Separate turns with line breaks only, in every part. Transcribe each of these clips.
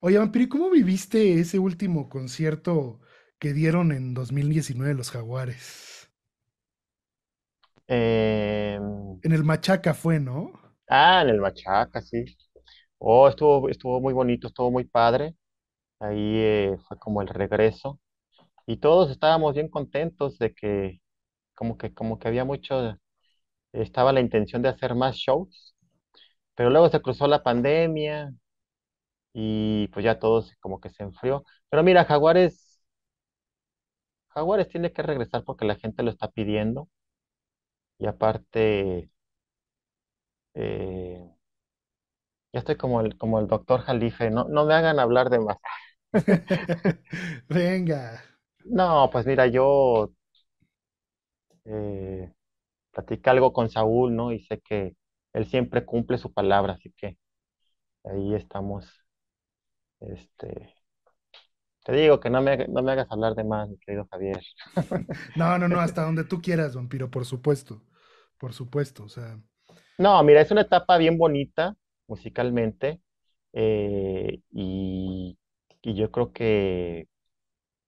Oye, Vampiri, cómo viviste ese último concierto que dieron en 2019 los Jaguares?
Em, en el Machaca fue, ¿no? ah, en el Machaca, sí. Oh, estuvo, estuvo muy bonito, estuvo muy padre. Ahí eh, fue como el regreso. Y todos estábamos bien contentos de que, como que, como que había mucho, estaba la intención de hacer más shows, pero luego se cruzó la pandemia, y pues ya todo como que se enfrió. Pero mira, Jaguares, Jaguares tiene que regresar porque la gente lo está pidiendo y aparte eh, ya estoy como el, como el doctor Jalife, no, no me hagan hablar de más. Venga. No, pues mira, yo eh, platicé algo con Saúl, ¿no? Y sé que él siempre cumple su palabra, así que ahí estamos este, te digo que no me, no me hagas hablar de más, mi querido Javier.
no, no, no, hasta donde tú quieras, vampiro, por supuesto. Por supuesto, o sea.
No, mira, es una etapa bien bonita musicalmente eh, y, yo creo que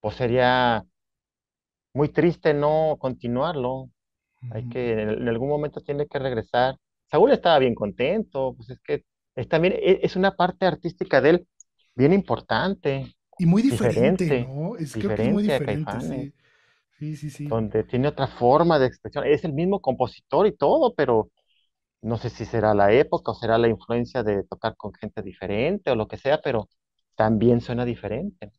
pues sería muy triste no continuarlo. Hay que, en, algún momento tiene que regresar. Saúl estaba bien contento, pues es que es, también e, es una parte artística de él bien importante.
Y muy diferente, ¿no? Es, que es muy diferente, sí.
sí, sí, Donde tiene otra forma de expresión. Es el mismo compositor y todo, pero no sé si será la época o será la influencia de tocar con gente diferente o lo que sea, pero también suena diferente.